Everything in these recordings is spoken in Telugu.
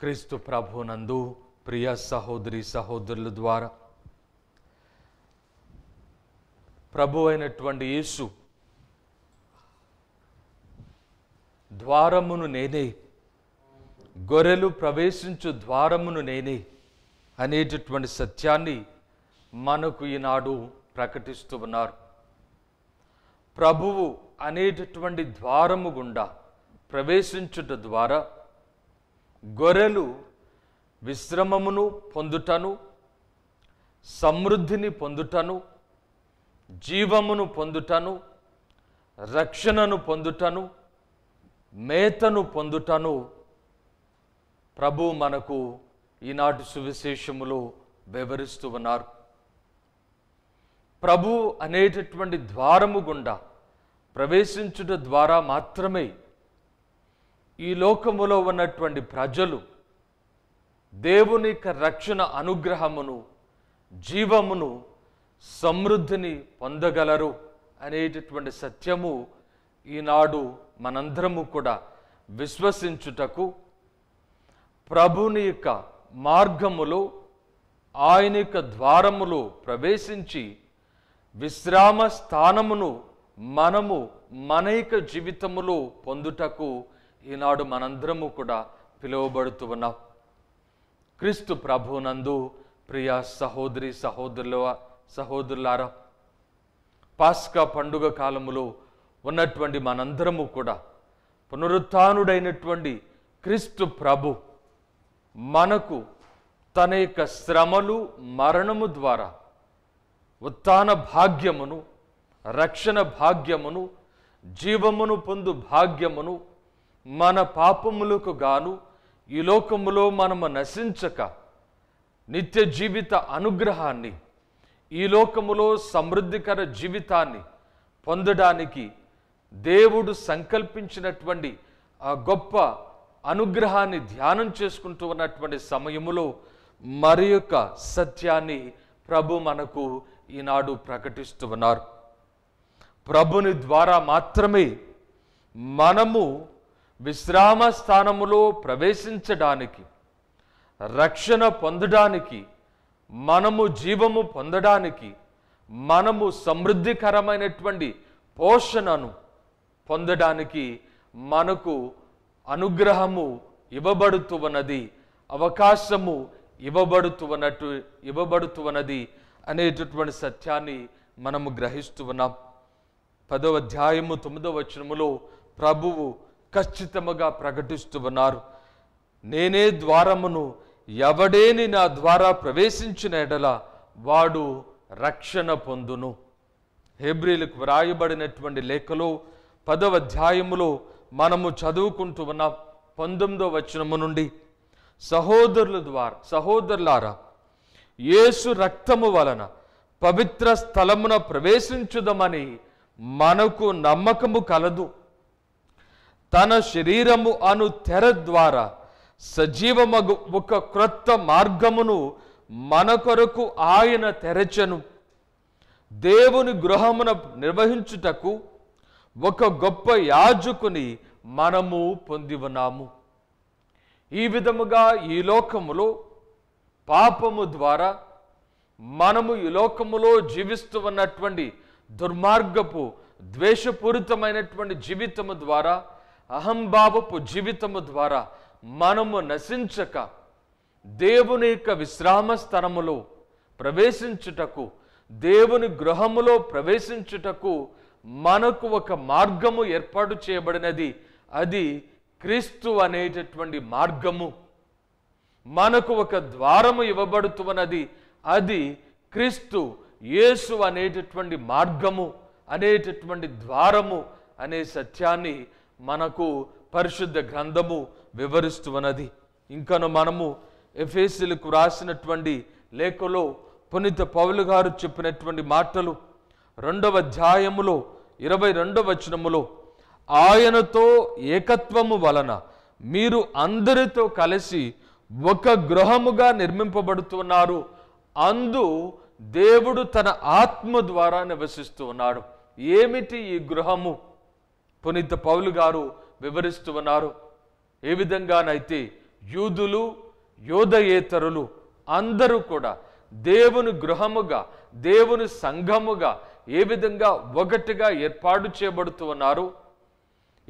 క్రీస్తు ప్రభునందు ప్రియ సహోదరి సహోదరుల ద్వారా ప్రభు అయినటువంటి యేసు ద్వారమును నేనే గొర్రెలు ప్రవేశించు ద్వారమును నేనే అనేటటువంటి సత్యాన్ని మనకు ఈనాడు ప్రకటిస్తూ ఉన్నారు ప్రభువు అనేటటువంటి ద్వారము గుండా ప్రవేశించుట ద్వారా గొర్రెలు విశ్రమమును పొందుటను సమృద్ధిని పొందుటను జీవమును పొందుటను రక్షణను పొందుటను మేతను పొందుటను ప్రభు మనకు ఈనాటి సువిశేషములో వివరిస్తూ ఉన్నారు ప్రభు అనేటటువంటి ద్వారము గుండా ప్రవేశించుట ద్వారా మాత్రమే ఈ లోకములో ఉన్నటువంటి ప్రజలు దేవుని యొక్క రక్షణ అనుగ్రహమును జీవమును సమృద్ధిని పొందగలరు అనేటటువంటి సత్యము ఈనాడు మనందరము కూడా విశ్వసించుటకు ప్రభుని యొక్క మార్గములో ఆయన యొక్క ద్వారములో ప్రవేశించి విశ్రామ స్థానమును మనము మన జీవితములు జీవితములో పొందుటకు ఈనాడు మనందరము కూడా పిలువబడుతూ ఉన్నాం క్రీస్తు ప్రభునందు ప్రియ సహోదరి సహోదరుల సహోదరులారా పాస్కా పండుగ కాలములో ఉన్నటువంటి మనందరము కూడా పునరుత్డైనటువంటి క్రీస్తు ప్రభు మనకు తన యొక్క శ్రమలు మరణము ద్వారా ఉత్థాన భాగ్యమును రక్షణ భాగ్యమును జీవమును పొందు భాగ్యమును మన పాపములకు గాను ఈ లోకములో మనము నశించక నిత్య జీవిత అనుగ్రహాన్ని ఈ లోకములో సమృద్ధికర జీవితాన్ని పొందడానికి దేవుడు సంకల్పించినటువంటి ఆ గొప్ప అనుగ్రహాన్ని ధ్యానం చేసుకుంటూ ఉన్నటువంటి సమయములో మరి యొక్క సత్యాన్ని ప్రభు మనకు ఈనాడు ప్రకటిస్తూ ఉన్నారు ప్రభుని ద్వారా మాత్రమే మనము విశ్రామ స్థానములో ప్రవేశించడానికి రక్షణ పొందడానికి మనము జీవము పొందడానికి మనము సమృద్ధికరమైనటువంటి పోషణను పొందడానికి మనకు అనుగ్రహము ఇవ్వబడుతున్నది అవకాశము ఇవ్వబడుతున్నట్టు ఇవ్వబడుతున్నది అనేటటువంటి సత్యాన్ని మనము గ్రహిస్తున్నాం పదవ అధ్యాయము తొమ్మిదవ వచనములో ప్రభువు ఖచ్చితముగా ప్రకటిస్తూ ఉన్నారు నేనే ద్వారమును ఎవడేని నా ద్వారా ప్రవేశించిన ఎడల వాడు రక్షణ పొందును హెబ్రిలకు వ్రాయబడినటువంటి లేఖలో పదవ అధ్యాయములో మనము చదువుకుంటూ ఉన్న పంతొమ్మిదో వచనము నుండి సహోదరుల ద్వారా సహోదరులారా యేసు రక్తము వలన పవిత్ర స్థలమున ప్రవేశించుదమని మనకు నమ్మకము కలదు తన శరీరము అను తెర ద్వారా సజీవమగు ఒక క్రొత్త మార్గమును మన కొరకు ఆయన తెరచను దేవుని గృహమున నిర్వహించుటకు ఒక గొప్ప యాజకుని మనము పొంది ఉన్నాము ఈ విధముగా ఈ లోకములో పాపము ద్వారా మనము ఈ లోకములో జీవిస్తూ ఉన్నటువంటి దుర్మార్గపు ద్వేషపూరితమైనటువంటి జీవితము ద్వారా అహంభావపు జీవితము ద్వారా మనము నశించక దేవుని యొక్క విశ్రామ స్థలములో ప్రవేశించుటకు దేవుని గృహములో ప్రవేశించుటకు మనకు ఒక మార్గము ఏర్పాటు చేయబడినది అది క్రీస్తు అనేటటువంటి మార్గము మనకు ఒక ద్వారము ఇవ్వబడుతున్నది అది క్రీస్తు యేసు అనేటటువంటి మార్గము అనేటటువంటి ద్వారము అనే సత్యాన్ని మనకు పరిశుద్ధ గ్రంథము వివరిస్తున్నది ఇంకను మనము ఎఫేసిలకు రాసినటువంటి లేఖలో పునీత పౌలు గారు చెప్పినటువంటి మాటలు రెండవ అధ్యాయములో ఇరవై రెండవ వచనములో ఆయనతో ఏకత్వము వలన మీరు అందరితో కలిసి ఒక గృహముగా నిర్మింపబడుతున్నారు అందు దేవుడు తన ఆత్మ ద్వారా నివసిస్తూ ఉన్నాడు ఏమిటి ఈ గృహము పునీత పౌలు గారు వివరిస్తూ ఉన్నారు ఏ విధంగానైతే యూదులు యోధయేతరులు అందరూ కూడా దేవుని గృహముగా దేవుని సంఘముగా ఏ విధంగా ఒకటిగా ఏర్పాటు చేయబడుతూ ఉన్నారు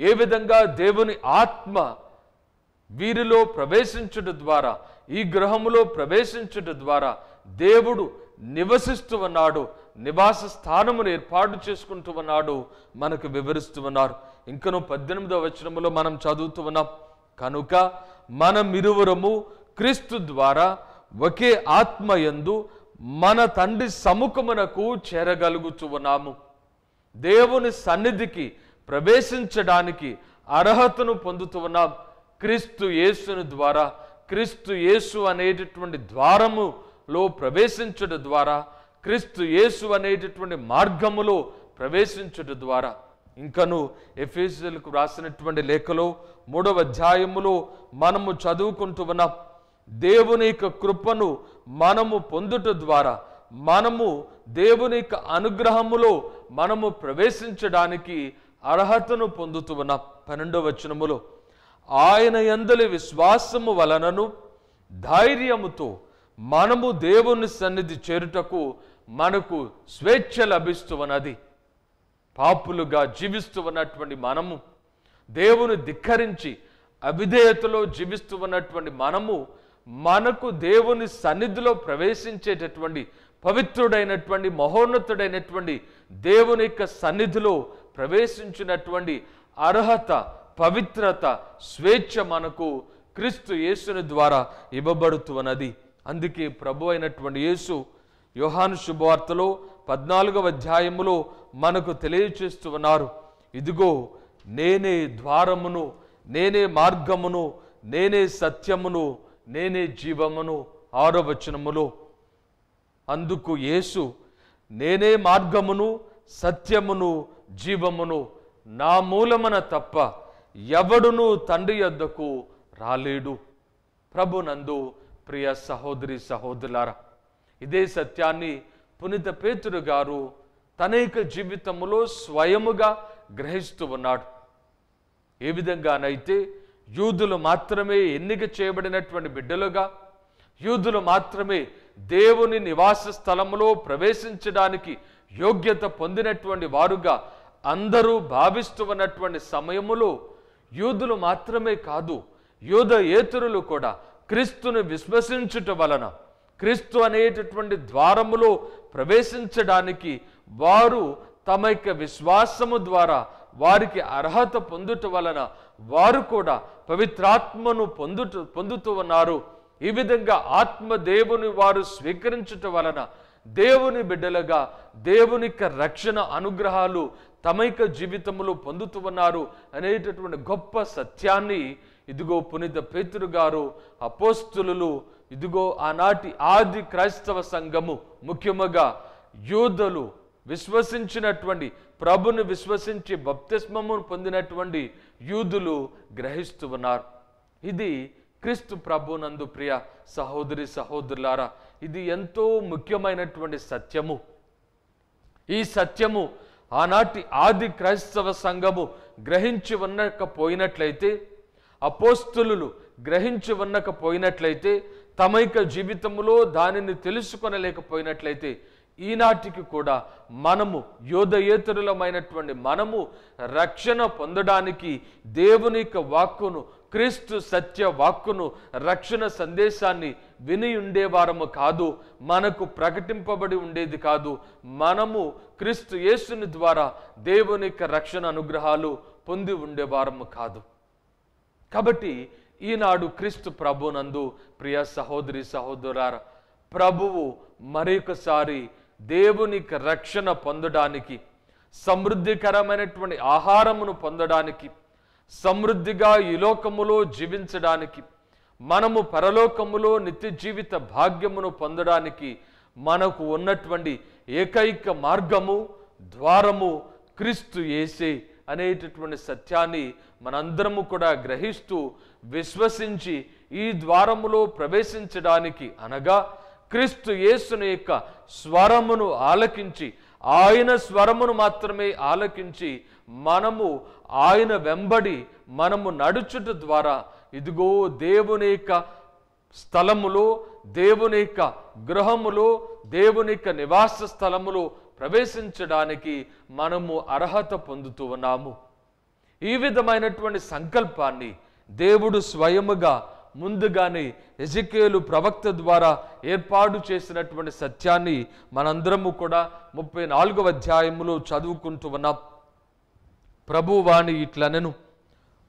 ఏ విధంగా దేవుని ఆత్మ వీరిలో ప్రవేశించుట ద్వారా ఈ గృహములో ప్రవేశించుట ద్వారా దేవుడు నివసిస్తూ ఉన్నాడు నివాస స్థానమును ఏర్పాటు చేసుకుంటూ ఉన్నాడు మనకు వివరిస్తూ ఉన్నారు ఇంకనూ పద్దెనిమిదో వచనంలో మనం చదువుతూ ఉన్నాం కనుక ఇరువురము క్రీస్తు ద్వారా ఒకే ఆత్మ ఎందు మన తండ్రి సముఖమునకు చేరగలుగుతూ ఉన్నాము దేవుని సన్నిధికి ప్రవేశించడానికి అర్హతను పొందుతూ ఉన్నాం క్రీస్తు యేసుని ద్వారా క్రీస్తు యేసు అనేటటువంటి ద్వారములో ప్రవేశించడం ద్వారా క్రీస్తు యేసు అనేటటువంటి మార్గములో ప్రవేశించడం ద్వారా ఇంకను ఎఫీజులకు రాసినటువంటి లేఖలో మూడవ అధ్యాయములో మనము చదువుకుంటూ ఉన్నాం దేవుని యొక్క కృపను మనము పొందుట ద్వారా మనము దేవుని యొక్క అనుగ్రహములో మనము ప్రవేశించడానికి అర్హతను పొందుతూ ఉన్నాం పన్నెండవ వచనములో ఆయన ఎందలి విశ్వాసము వలనను ధైర్యముతో మనము దేవుని సన్నిధి చేరుటకు మనకు స్వేచ్ఛ లభిస్తూ ఉన్నది పాపులుగా జీవిస్తూ ఉన్నటువంటి మనము దేవుని ధిక్కరించి అవిధేయతలో జీవిస్తూ ఉన్నటువంటి మనము మనకు దేవుని సన్నిధిలో ప్రవేశించేటటువంటి పవిత్రుడైనటువంటి మహోన్నతుడైనటువంటి దేవుని యొక్క సన్నిధిలో ప్రవేశించినటువంటి అర్హత పవిత్రత స్వేచ్ఛ మనకు క్రీస్తు యేసుని ద్వారా ఇవ్వబడుతున్నది అందుకే ప్రభు అయినటువంటి యేసు యోహాను శుభవార్తలో పద్నాలుగవ అధ్యాయములో మనకు తెలియచేస్తూ ఉన్నారు ఇదిగో నేనే ద్వారమును నేనే మార్గమును నేనే సత్యమును నేనే జీవమును ఆరోవచనములు అందుకు యేసు నేనే మార్గమును సత్యమును జీవమును నా మూలమన తప్ప ఎవడును తండ్రి యొద్దకు రాలేడు ప్రభునందు ప్రియ సహోదరి సహోదరులారా ఇదే సత్యాన్ని పునిత పేతురు గారు తనైక జీవితంలో స్వయముగా గ్రహిస్తూ ఉన్నాడు ఏ విధంగానైతే యూదులు మాత్రమే ఎన్నిక చేయబడినటువంటి బిడ్డలుగా యూదులు మాత్రమే దేవుని నివాస స్థలంలో ప్రవేశించడానికి యోగ్యత పొందినటువంటి వారుగా అందరూ భావిస్తూ ఉన్నటువంటి సమయములో యూదులు మాత్రమే కాదు యూధ ఏతురులు కూడా క్రీస్తును విశ్వసించుట వలన క్రీస్తు అనేటటువంటి ద్వారములో ప్రవేశించడానికి వారు తమ యొక్క విశ్వాసము ద్వారా వారికి అర్హత పొందుట వలన వారు కూడా పవిత్రాత్మను పొందుట పొందుతూ ఉన్నారు ఈ విధంగా ఆత్మదేవుని వారు స్వీకరించుట వలన దేవుని బిడ్డలుగా దేవుని రక్షణ అనుగ్రహాలు యొక్క జీవితంలో పొందుతూ ఉన్నారు అనేటటువంటి గొప్ప సత్యాన్ని ఇదిగో పునీత పేతురు గారు అపోస్తులు ఇదిగో ఆనాటి ఆది క్రైస్తవ సంఘము ముఖ్యముగా యూదులు విశ్వసించినటువంటి ప్రభును విశ్వసించి బప్తిస్మమును పొందినటువంటి యూదులు గ్రహిస్తూ ఉన్నారు ఇది క్రీస్తు ప్రభునందు ప్రియ సహోదరి సహోదరులారా ఇది ఎంతో ముఖ్యమైనటువంటి సత్యము ఈ సత్యము ఆనాటి ఆది క్రైస్తవ సంఘము గ్రహించి ఉన్నకపోయినట్లయితే అపోస్తులు గ్రహించి ఉన్నకపోయినట్లయితే తమైక జీవితంలో దానిని తెలుసుకొనలేకపోయినట్లయితే ఈనాటికి కూడా మనము యోధయేతరులమైనటువంటి మనము రక్షణ పొందడానికి దేవుని యొక్క వాక్కును క్రీస్తు సత్య వాక్కును రక్షణ సందేశాన్ని విని ఉండేవారము కాదు మనకు ప్రకటింపబడి ఉండేది కాదు మనము క్రీస్తు యేసుని ద్వారా దేవుని యొక్క రక్షణ అనుగ్రహాలు పొంది ఉండేవారము కాదు కాబట్టి ఈనాడు క్రీస్తు ప్రభునందు ప్రియ సహోదరి సహోదరార ప్రభువు మరొకసారి దేవునికి రక్షణ పొందడానికి సమృద్ధికరమైనటువంటి ఆహారమును పొందడానికి సమృద్ధిగా ఈ లోకములో జీవించడానికి మనము పరలోకములో నిత్య జీవిత భాగ్యమును పొందడానికి మనకు ఉన్నటువంటి ఏకైక మార్గము ద్వారము క్రీస్తు ఏసే అనేటటువంటి సత్యాన్ని మనందరము కూడా గ్రహిస్తూ విశ్వసించి ఈ ద్వారములో ప్రవేశించడానికి అనగా క్రీస్తు యేసుని యొక్క స్వరమును ఆలకించి ఆయన స్వరమును మాత్రమే ఆలకించి మనము ఆయన వెంబడి మనము నడుచుట ద్వారా ఇదిగో దేవుని యొక్క స్థలములో దేవుని యొక్క గృహములో దేవుని యొక్క నివాస స్థలములో ప్రవేశించడానికి మనము అర్హత పొందుతూ ఉన్నాము ఈ విధమైనటువంటి సంకల్పాన్ని దేవుడు స్వయముగా ముందుగానే ఎజకేలు ప్రవక్త ద్వారా ఏర్పాటు చేసినటువంటి సత్యాన్ని మనందరము కూడా ముప్పై నాలుగవ అధ్యాయంలో చదువుకుంటూ ఉన్నాం ప్రభువాణి ఇట్లనను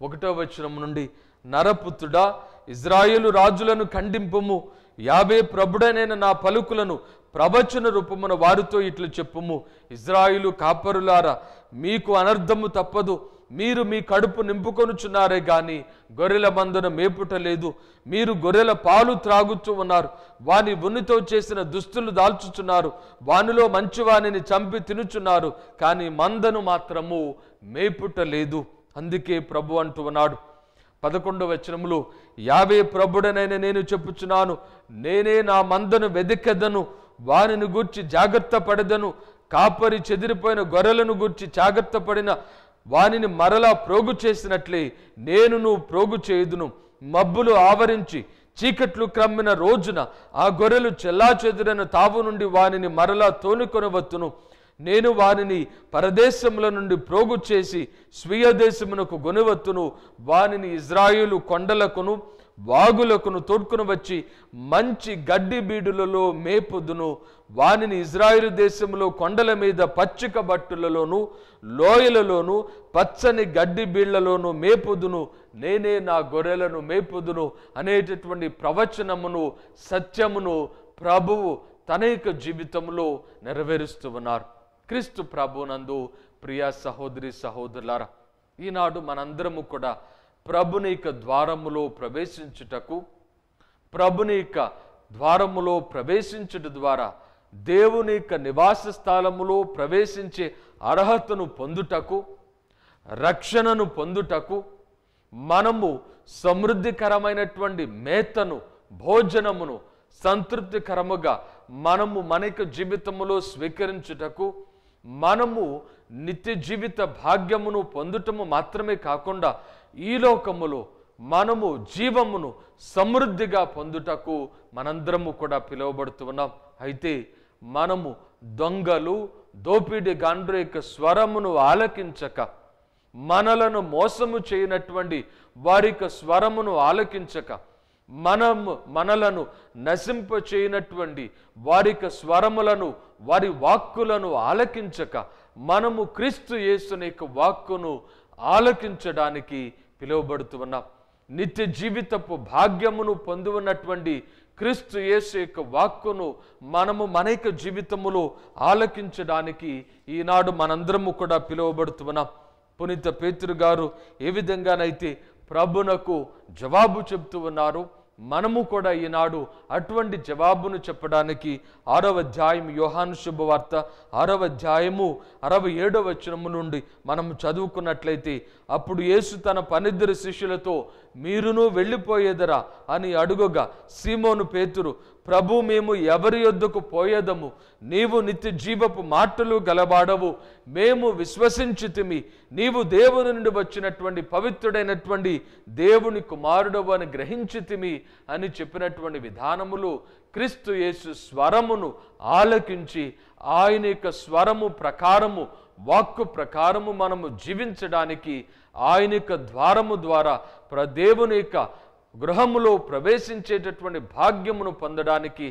ఒకటో వచనం నుండి నరపుత్రుడా ఇజ్రాయేలు రాజులను ఖండింపుము యాభై ప్రభుడనైన నా పలుకులను ప్రవచన రూపమున వారితో ఇట్లు చెప్పుము ఇజ్రాయిలు కాపరులారా మీకు అనర్థము తప్పదు మీరు మీ కడుపు నింపుకొనుచున్నారే గాని గొర్రెల మందున మేపుట లేదు మీరు గొర్రెల పాలు త్రాగుచూ ఉన్నారు వాని ఉన్నితో చేసిన దుస్తులు దాల్చుచున్నారు వానిలో మంచివాణిని చంపి తినుచున్నారు కానీ మందను మాత్రము మేపుట లేదు అందుకే ప్రభు అంటూ ఉన్నాడు పదకొండవ వచనములు యావే ప్రభుడనైనా నేను చెప్పుచున్నాను నేనే నా మందను వెదికెదను వానిని గూర్చి జాగ్రత్త పడదను కాపరి చెదిరిపోయిన గొర్రెలను గూర్చి జాగ్రత్త పడిన వానిని మరలా ప్రోగు చేసినట్లే నేను నువ్వు ప్రోగు చేయుదును మబ్బులు ఆవరించి చీకట్లు క్రమ్మిన రోజున ఆ గొర్రెలు చెల్లా చెదిరిన తావు నుండి వానిని మరలా తోలుకొనవచ్చును నేను వానిని పరదేశముల నుండి ప్రోగు చేసి స్వీయ దేశమునకు గొనువత్తును వానిని ఇజ్రాయిలు కొండలకును వాగులకును తోడ్కుని వచ్చి మంచి గడ్డి బీడులలో మేపుదును వానిని ఇజ్రాయిల్ దేశంలో కొండల మీద పచ్చిక బట్టులలోను లోయలలోను పచ్చని గడ్డి బీళ్లలోను మేపుదును నేనే నా గొర్రెలను మేపుదును అనేటటువంటి ప్రవచనమును సత్యమును ప్రభువు తన జీవితంలో నెరవేరుస్తూ ఉన్నారు క్రీస్తు ప్రభునందు ప్రియా సహోదరి సహోదరులారా ఈనాడు మనందరము కూడా ప్రభుని యొక్క ద్వారములో ప్రవేశించుటకు ప్రభుని యొక్క ద్వారములో ప్రవేశించుట ద్వారా దేవుని యొక్క నివాస స్థానములో ప్రవేశించే అర్హతను పొందుటకు రక్షణను పొందుటకు మనము సమృద్ధికరమైనటువంటి మేతను భోజనమును సంతృప్తికరముగా మనము మనకు జీవితములో స్వీకరించుటకు మనము నిత్య జీవిత భాగ్యమును పొందుటము మాత్రమే కాకుండా ఈ లోకములో మనము జీవమును సమృద్ధిగా పొందుటకు మనందరము కూడా పిలువబడుతున్నాం అయితే మనము దొంగలు దోపిడి గాండ్రు యొక్క స్వరమును ఆలకించక మనలను మోసము చేయనటువంటి వారి యొక్క స్వరమును ఆలకించక మనము మనలను నశింప చేయనటువంటి వారి యొక్క స్వరములను వారి వాక్కులను ఆలకించక మనము క్రీస్తు యేసుని యొక్క వాక్కును ఆలకించడానికి పిలువబడుతూ ఉన్నాం నిత్య జీవితపు భాగ్యమును పొందువన్నటువంటి క్రీస్తు యేసు యొక్క వాక్కును మనము మనైక జీవితములో ఆలకించడానికి ఈనాడు మనందరము కూడా పిలువబడుతున్నాం పునీత పేతురు గారు ఏ విధంగానైతే ప్రభునకు జవాబు చెబుతూ ఉన్నారు మనము కూడా ఈనాడు అటువంటి జవాబును చెప్పడానికి ఆరవ అధ్యాయం యోహాను శుభవార్త ఆరవ అధ్యాయము అరవై ఏడవ వచనము నుండి మనం చదువుకున్నట్లయితే అప్పుడు యేసు తన పనిద్దరు శిష్యులతో మీరును వెళ్ళిపోయేదరా అని అడుగగా సీమోను పేతురు ప్రభు మేము ఎవరి యొద్దకు పోయేదము నీవు నిత్య జీవపు మాటలు గలబాడవు మేము విశ్వసించితిమి నీవు దేవుని నుండి వచ్చినటువంటి పవిత్రుడైనటువంటి దేవుని కుమారుడవు అని గ్రహించితిమి అని చెప్పినటువంటి విధానములు క్రీస్తు యేసు స్వరమును ఆలకించి ఆయన యొక్క స్వరము ప్రకారము వాక్కు ప్రకారము మనము జీవించడానికి ఆయన యొక్క ద్వారము ద్వారా ప్రదేవుని యొక్క గృహములో ప్రవేశించేటటువంటి భాగ్యమును పొందడానికి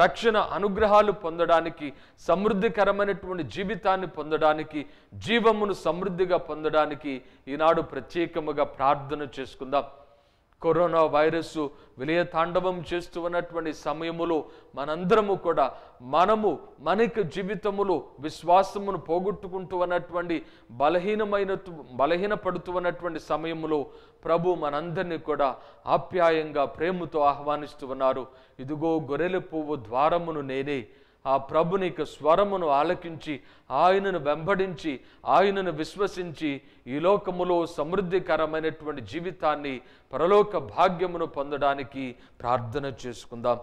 రక్షణ అనుగ్రహాలు పొందడానికి సమృద్ధికరమైనటువంటి జీవితాన్ని పొందడానికి జీవమును సమృద్ధిగా పొందడానికి ఈనాడు ప్రత్యేకముగా ప్రార్థన చేసుకుందాం కరోనా వైరస్ విలయ తాండవం చేస్తూ ఉన్నటువంటి సమయములో మనందరము కూడా మనము మనకి జీవితములో విశ్వాసమును పోగొట్టుకుంటూ ఉన్నటువంటి బలహీనమైన బలహీన పడుతూ ఉన్నటువంటి సమయంలో ప్రభు మనందరినీ కూడా ఆప్యాయంగా ప్రేమతో ఆహ్వానిస్తూ ఉన్నారు ఇదిగో గొర్రెల పువ్వు ద్వారమును నేనే ఆ ప్రభుని యొక్క స్వరమును ఆలకించి ఆయనను వెంబడించి ఆయనను విశ్వసించి ఈ లోకములో సమృద్ధికరమైనటువంటి జీవితాన్ని పరలోక భాగ్యమును పొందడానికి ప్రార్థన చేసుకుందాం